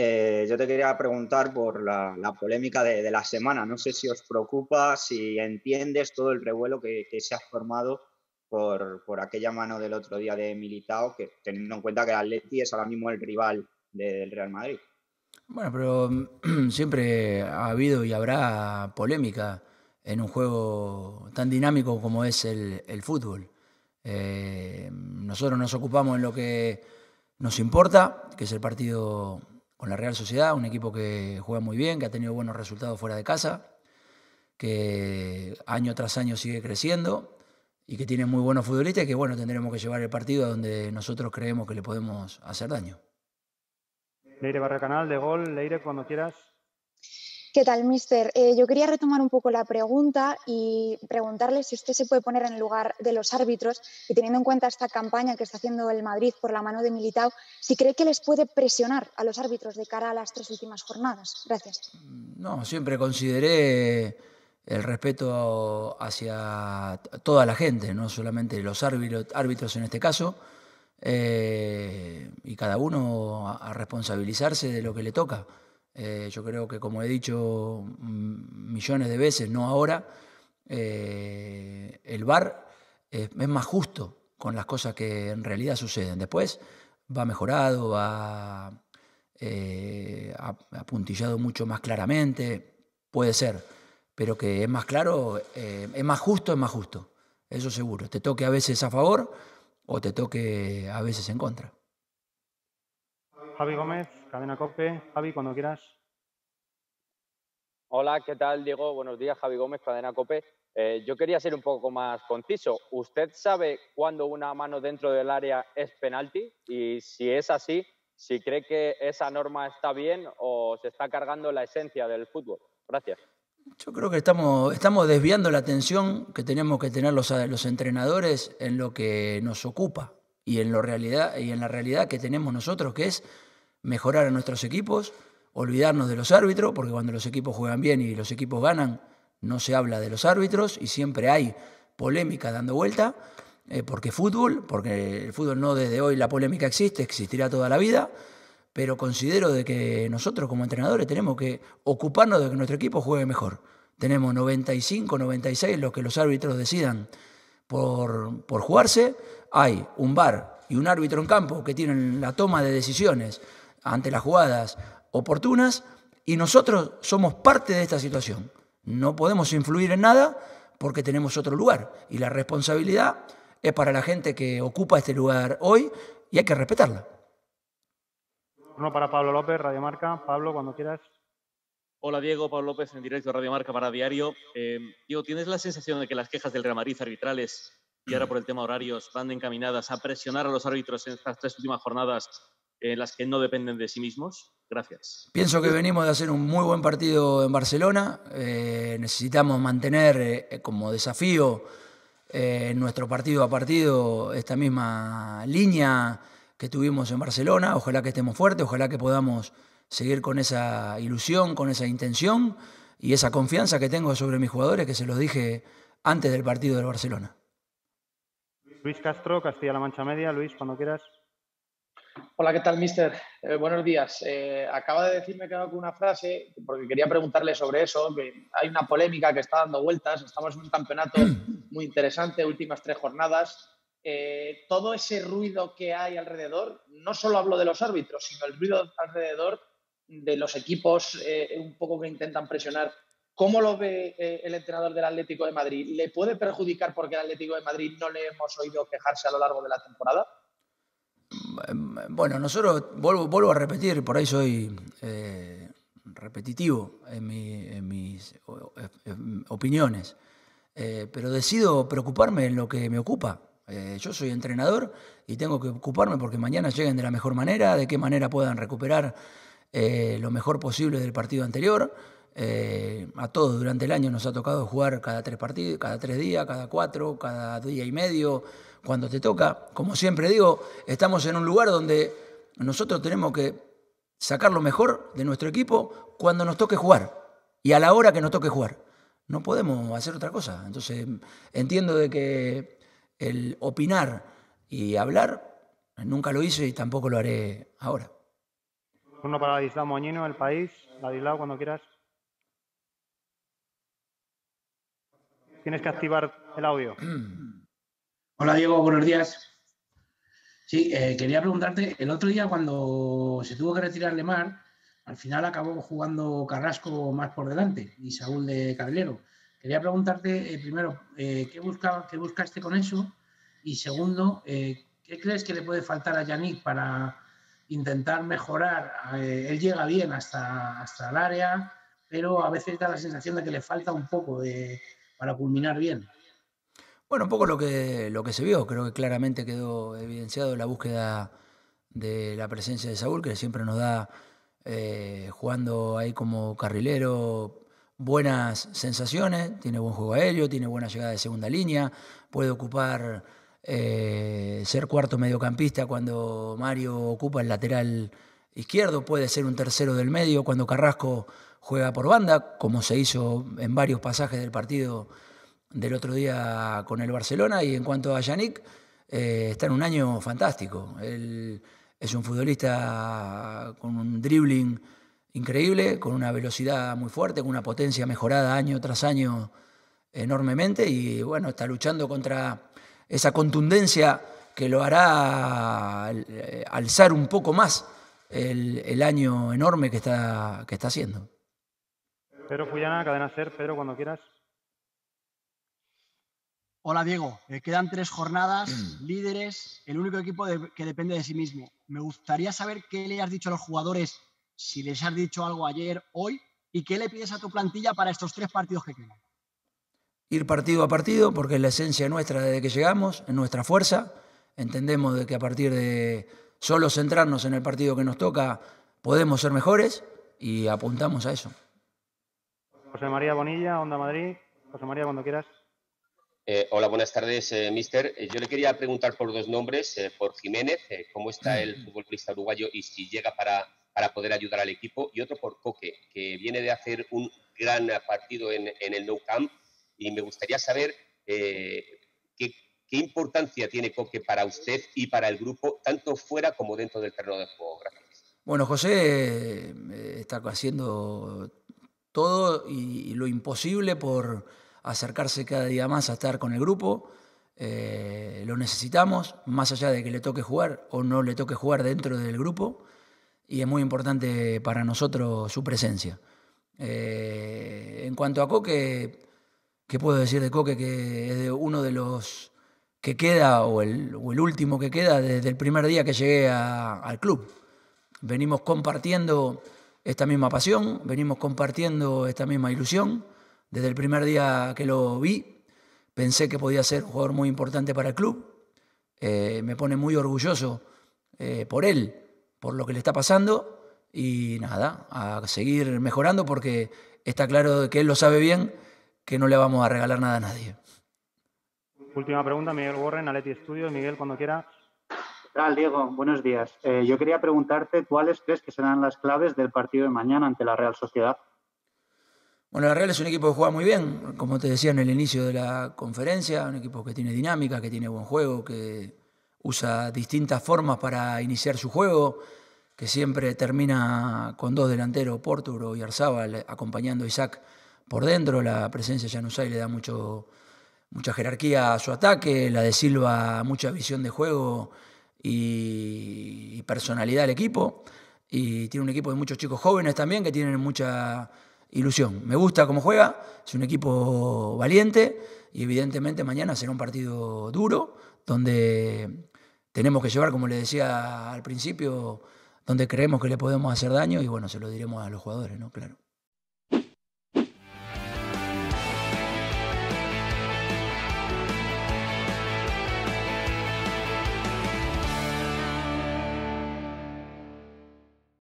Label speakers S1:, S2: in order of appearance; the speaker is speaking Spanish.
S1: Eh, yo te quería preguntar por la, polémica de, la semana. No sé si os preocupa, si entiendes todo el revuelo que, se ha formado por, aquella mano del otro día de Militao, que teniendo en cuenta que el Atleti es ahora mismo el rival del Real Madrid.
S2: Bueno, pero siempre ha habido y habrá polémica en un juego tan dinámico como es el, fútbol. Eh, nosotros nos ocupamos en lo que nos importa, que es el partido con la Real Sociedad, un equipo que juega muy bien, que ha tenido buenos resultados fuera de casa, que año tras año sigue creciendo y que tiene muy buenos futbolistas y que bueno, tendremos que llevar el partido a donde nosotros creemos que le podemos hacer daño. Leire Barracanal, de gol, Leire, cuando quieras. ¿Qué tal, mister? Eh, yo quería retomar un poco la pregunta y preguntarle si usted se puede poner en el lugar de los árbitros y teniendo en cuenta esta campaña que está haciendo el Madrid por la mano de Militao, si cree que les puede presionar a los árbitros de cara a las tres últimas jornadas. Gracias. No, siempre consideré el respeto hacia toda la gente, no solamente los árbitros, en este caso, eh, y cada uno a responsabilizarse de lo que le toca. Eh, yo creo que, como he dicho mm, millones de veces, no ahora, eh, el VAR es, más justo con las cosas que en realidad suceden. Después va mejorado, va eh, apuntillado mucho más claramente, puede ser, pero que es más claro, es más justo, es más justo, eso seguro. Te toque a veces a favor o te toque a veces en contra.
S1: Javi Gómez. Cadena Cope. Javi, cuando quieras.
S2: Hola, ¿qué tal, Diego? Buenos días, Javi Gómez, Cadena Cope. Eh, yo quería ser un poco más conciso. ¿Usted sabe cuándo una mano dentro del área es penalti? Y si es así, si cree que esa norma
S1: está bien o se está cargando la esencia del fútbol. Gracias.
S2: Yo creo que estamos, estamos desviando la atención que tenemos que tener los, los entrenadores en lo que nos ocupa y en, lo realidad, y en la realidad que tenemos nosotros, que es mejorar a nuestros equipos, olvidarnos de los árbitros, porque cuando los equipos juegan bien y los equipos ganan, no se habla de los árbitros y siempre hay polémica dando vuelta, eh, porque fútbol, porque el fútbol no desde hoy la polémica existe, existirá toda la vida, pero considero de que nosotros como entrenadores tenemos que ocuparnos de que nuestro equipo juegue mejor. Tenemos 95, 96, los que los árbitros decidan por, por jugarse, hay un bar y un árbitro en campo que tienen la toma de decisiones ante las jugadas oportunas y nosotros somos parte de esta situación. No podemos influir en nada porque tenemos otro lugar y la responsabilidad es para la gente que ocupa este lugar hoy y hay que respetarla.
S1: Uno para Pablo López, Radio Marca. Pablo, cuando quieras. Hola Diego, Pablo López en directo de Radio Marca para Diario. Eh, Diego, ¿tienes la sensación de que las quejas del Real Madrid arbitrales y ahora por el tema horarios van encaminadas a presionar a los árbitros en estas tres últimas jornadas en eh, las que no dependen de sí mismos.
S2: Gracias. Pienso que venimos de hacer un muy buen partido en Barcelona. Eh, necesitamos mantener eh, como desafío eh, nuestro partido a partido esta misma línea que tuvimos en Barcelona. Ojalá que estemos fuertes, ojalá que podamos seguir con esa ilusión, con esa intención y esa confianza que tengo sobre mis jugadores que se los dije antes del partido del Barcelona.
S1: Luis Castro, Castilla-La Mancha Media. Luis, cuando quieras. Hola, ¿qué tal, mister?
S2: Eh, buenos días. Eh, acaba de decirme que hago una frase, porque quería preguntarle sobre eso, hay una polémica que está dando vueltas, estamos en un campeonato muy interesante, últimas tres jornadas. Eh, todo ese ruido que hay alrededor, no solo hablo de los árbitros, sino el ruido alrededor de los equipos un poco que intentan presionar. ¿Cómo lo ve el entrenador del Atlético de Madrid? ¿Le puede perjudicar porque el Atlético de Madrid no le hemos oído quejarse a lo largo de la temporada? bueno, nosotros, vuelvo, vuelvo, a repetir, por ahí soy eh, repetitivo en, mis eh, opiniones, eh, pero decido preocuparme en lo que me ocupa. yo soy entrenador y tengo que ocuparme porque mañana lleguen de la mejor manera, de qué manera puedan recuperar lo mejor posible del partido anterior. a todos durante el año nos ha tocado jugar cada tres partidos, cada tres días, cada cuatro, cada día y medio cuando te toca. Como siempre digo, estamos en un lugar donde nosotros tenemos que sacar lo mejor de nuestro equipo cuando nos toque jugar y a la hora que nos toque jugar. No podemos hacer otra cosa. Entonces, entiendo de que el opinar y hablar nunca lo hice y tampoco lo haré ahora.
S1: Uno para Ladislao Moñino, El País. Ladislao, cuando quieras. Tienes que activar el audio.
S2: Hola Diego, buenos días. Sí, eh, quería preguntarte, el otro día cuando se tuvo que retirar Lemar, al final acabó jugando Carrasco más por delante y Saúl de Caballero. Quería preguntarte eh, primero, eh, ¿qué, ¿qué buscaste con eso? Y segundo, ¿qué crees que le puede faltar a Yannick para intentar mejorar? él llega bien hasta, hasta el área, pero a veces da la sensación de que le falta un poco de, para culminar bien. Bueno, un poco lo que, lo que se vio, creo que claramente quedó evidenciado la búsqueda de la presencia de Saúl, que siempre nos da, eh, jugando ahí como carrilero, buenas sensaciones, tiene buen juego aéreo, tiene buena llegada de segunda línea, puede ocupar, eh, ser cuarto mediocampista cuando Mario ocupa el lateral izquierdo, puede ser un tercero del medio cuando Carrasco juega por banda, como se hizo en varios pasajes del partido del otro día con el Barcelona y en cuanto a Yannick, eh, está en un año fantástico. Él es un futbolista con un dribbling increíble, con una velocidad muy fuerte, con una potencia mejorada año tras año enormemente y bueno, está luchando contra esa contundencia que lo hará eh, alzar un poco más el, año enorme que está, que está haciendo.
S1: Pedro Fullana, cadena ser, Pedro, cuando quieras.
S2: Hola Diego, eh, quedan tres jornadas, mm. líderes, el único equipo que depende de sí mismo. Me gustaría saber qué le has dicho a los jugadores, si les has dicho algo ayer, hoy, y qué le pides a tu plantilla para estos tres partidos que quedan. Ir partido a partido, porque es la esencia nuestra desde que llegamos, es nuestra fuerza. Entendemos de que a partir de solo centrarnos en el partido que nos toca, podemos ser mejores y apuntamos a eso.
S1: José María Bonilla, Onda Madrid. José María, cuando quieras. Eh, hola, buenas tardes, eh, mister. Eh, yo le quería preguntar por dos nombres,
S2: por Jiménez, cómo está el mm. futbolista uruguayo y si llega para, para poder ayudar al equipo, y otro por Coque, que viene de hacer un gran partido en, en el No Camp, y me gustaría saber qué, qué, importancia tiene Coque para usted y para el grupo, tanto fuera como dentro del terreno de juego. Gracias. Bueno, José está haciendo todo y lo imposible por acercarse cada día más a estar con el grupo. Eh, lo necesitamos, más allá de que le toque jugar o no le toque jugar dentro del grupo, y es muy importante para nosotros su presencia. Eh, en cuanto a Coque, ¿qué puedo decir de Coque? Que es uno de los que queda, o el, último que queda, desde el primer día que llegué al club. Venimos compartiendo esta misma pasión, venimos compartiendo esta misma ilusión. Desde el primer día que lo vi, pensé que podía ser un jugador muy importante para el club. Eh, me pone muy orgulloso eh, por él, por lo que le está pasando. Y nada, a seguir mejorando porque está claro que él lo sabe bien, que no le vamos a regalar nada a nadie.
S1: Última pregunta, Miguel Borren, Aleti Estudio. Miguel, cuando quiera. Hola, tal, Diego? Buenos días. Eh, yo quería preguntarte cuáles crees que serán las claves del partido de mañana ante la Real Sociedad.
S2: Bueno, la Real es un equipo que juega muy bien, como te decía en el inicio de la conferencia, un equipo que tiene dinámica, que tiene buen juego, que usa distintas formas para iniciar su juego, que siempre termina con dos delanteros, Pórturo y Arzábal, acompañando a Isaac por dentro. La presencia de Januzaj le da mucho, mucha jerarquía a su ataque, la de Silva mucha visión de juego y personalidad al equipo. Y tiene un equipo de muchos chicos jóvenes también que tienen mucha ilusión. Me gusta cómo juega, es un equipo valiente y evidentemente mañana será un partido duro donde tenemos que llevar, como le decía al principio, donde creemos que le podemos hacer daño y bueno, se lo diremos a los jugadores, ¿no? Claro.